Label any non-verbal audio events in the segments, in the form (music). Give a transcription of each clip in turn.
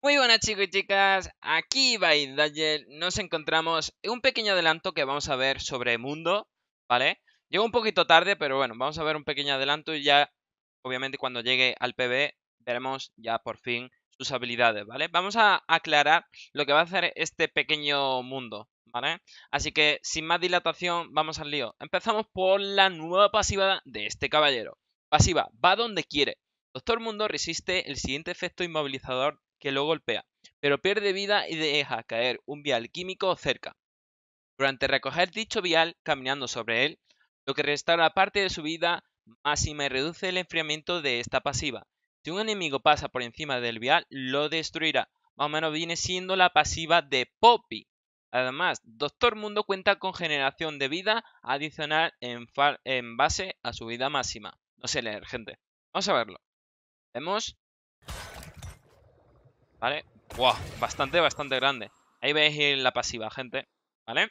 Muy buenas chicos y chicas, aquí Bain Daniel, nos encontramos en un pequeño adelanto que vamos a ver sobre Mundo, ¿vale? Llego un poquito tarde, pero bueno, vamos a ver un pequeño adelanto y ya, obviamente cuando llegue al PB, veremos ya por fin habilidades, ¿vale? Vamos a aclarar lo que va a hacer este pequeño mundo, ¿vale? Así que sin más dilatación, vamos al lío. Empezamos por la nueva pasiva de este caballero. Pasiva, va donde quiere. Doctor Mundo resiste el siguiente efecto inmovilizador que lo golpea, pero pierde vida y deja caer un vial químico cerca. Durante recoger dicho vial caminando sobre él, lo que restaura parte de su vida así y reduce el enfriamiento de esta pasiva. Si un enemigo pasa por encima del vial, lo destruirá. Más o menos viene siendo la pasiva de Poppy. Además, Doctor Mundo cuenta con generación de vida adicional en, base a su vida máxima. No sé leer, gente. Vamos a verlo. Vemos. ¿Vale? ¡Wow! Bastante, bastante grande. Ahí veis eh, la pasiva, gente. ¿Vale?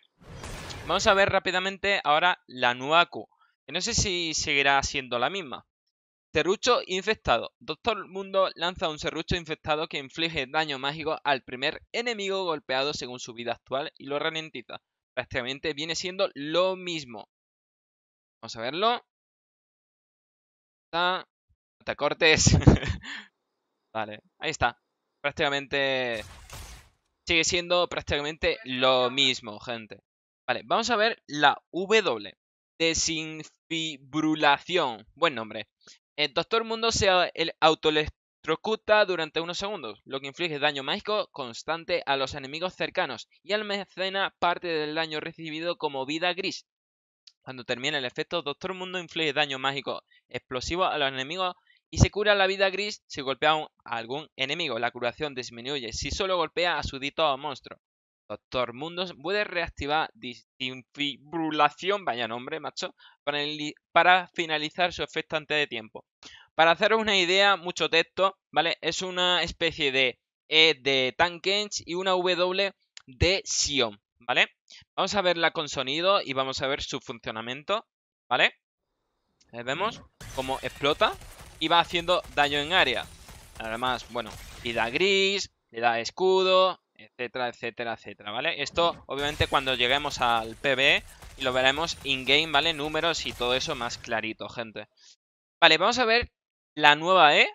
Vamos a ver rápidamente ahora la Nuaku. Que no sé si seguirá siendo la misma. Serrucho infectado. Doctor Mundo lanza un serrucho infectado que inflige daño mágico al primer enemigo golpeado según su vida actual y lo ralentiza. Prácticamente viene siendo lo mismo. Vamos a verlo. Está. No te cortes. (laughs) vale, ahí está. Prácticamente. Sigue siendo prácticamente lo mismo, gente. Vale, vamos a ver la W. Desinfibrulación. Buen nombre. El Doctor mundo se ah, autoelectrocuta durante unos segundos, lo que inflige daño mágico constante a los enemigos cercanos y almacena parte del daño recibido como vida gris. Cuando termina el efecto, Doctor Mundo inflige daño mágico explosivo a los enemigos y se cura la vida gris si golpea a, algún enemigo. La curación disminuye si solo golpea a su o monstruo. Doctor Mundos puede reactivar disfibrilación, vaya nombre, macho, para, finalizar su efecto antes de tiempo. Para haceros una idea, mucho texto, ¿vale? Es una especie de E de Tankens y una W de Sion, ¿vale? Vamos a verla con sonido y vamos a ver su funcionamiento, ¿vale? vemos cómo explota y va haciendo daño en área. Además, bueno, y da gris, le da escudo, etcétera, etcétera, etcétera, ¿vale? Esto, obviamente, cuando lleguemos al PB y lo veremos in-game, ¿vale? Números y todo eso más clarito, gente. Vale, vamos a ver la nueva E.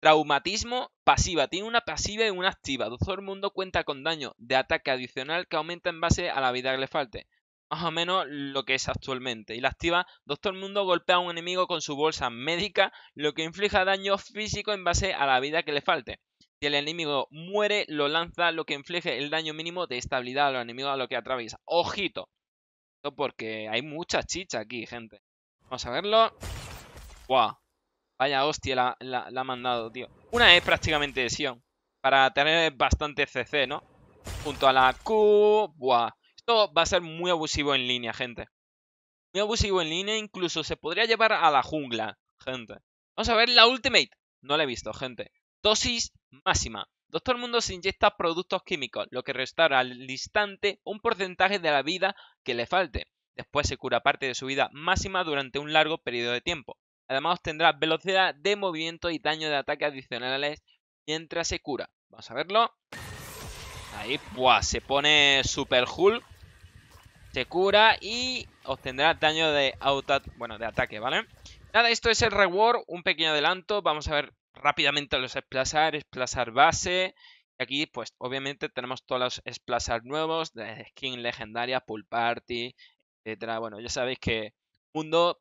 Traumatismo pasiva. Tiene una pasiva y una activa. Doctor mundo cuenta con daño de ataque adicional que aumenta en base a la vida que le falte más o menos lo que es actualmente. Y la activa Doctor Mundo golpea a un enemigo con su bolsa médica, lo que inflige daño físico en base a la vida que le falte. Si el enemigo muere, lo lanza, lo que inflige el daño mínimo de estabilidad a los enemigos a lo que atraviesa. ¡Ojito! Esto porque hay mucha chicha aquí, gente. Vamos a verlo. ¡Buah! Vaya hostia la, ha mandado, tío. Una es prácticamente de Sion. Para tener bastante CC, ¿no? Junto a la Q. ¡Buah! Esto va a ser muy abusivo en línea, gente. Muy abusivo en línea. Incluso se podría llevar a la jungla, gente. Vamos a ver la ultimate. No la he visto, gente. Dosis máxima. Doctor Mundo se inyecta productos químicos, lo que restaura al instante un porcentaje de la vida que le falte. Después se cura parte de su vida máxima durante un largo periodo de tiempo. Además obtendrá velocidad de movimiento y daño de ataque adicionales mientras se cura. Vamos a verlo. Ahí, ¡pues Se pone Super Hulk. Se cura y obtendrá daño de auto... Bueno, de ataque, ¿vale? Nada, esto es el reward, un pequeño adelanto. Vamos a ver rápidamente los desplazar, desplazar base. Y aquí, pues, obviamente tenemos todos los desplazar nuevos, de skin legendaria, pool party, etcétera. Bueno, ya sabéis que mundo,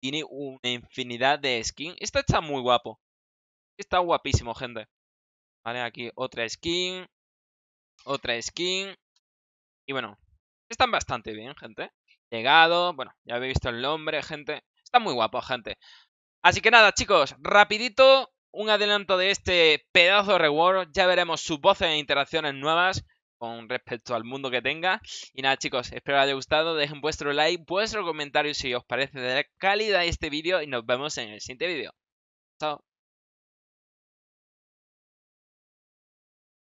Tiene una infinidad de skin. Esta está muy guapo. Está guapísimo, gente. Vale, aquí otra skin. Otra skin. Y bueno, están bastante bien, gente. Llegado, bueno, ya habéis visto el nombre, gente. Está muy guapo, gente. Así que nada, chicos, rapidito un adelanto de este pedazo de reward. Ya veremos sus voces e interacciones nuevas con respecto al mundo que tenga. Y nada, chicos, espero os haya gustado. Dejen vuestro like, vuestro comentario si os parece de calidad este vídeo y nos vemos en el siguiente vídeo. Chao.